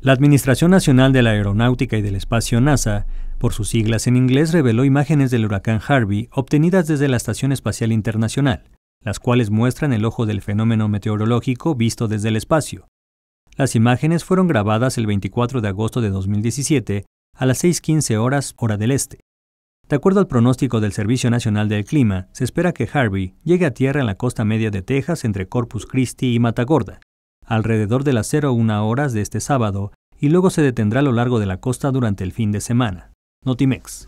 La Administración Nacional de la Aeronáutica y del Espacio NASA, por sus siglas en inglés, reveló imágenes del huracán Harvey obtenidas desde la Estación Espacial Internacional, las cuales muestran el ojo del fenómeno meteorológico visto desde el espacio. Las imágenes fueron grabadas el 24 de agosto de 2017 a las 6.15 horas hora del este. De acuerdo al pronóstico del Servicio Nacional del Clima, se espera que Harvey llegue a tierra en la costa media de Texas entre Corpus Christi y Matagorda, alrededor de las 01 horas de este sábado y luego se detendrá a lo largo de la costa durante el fin de semana. Notimex.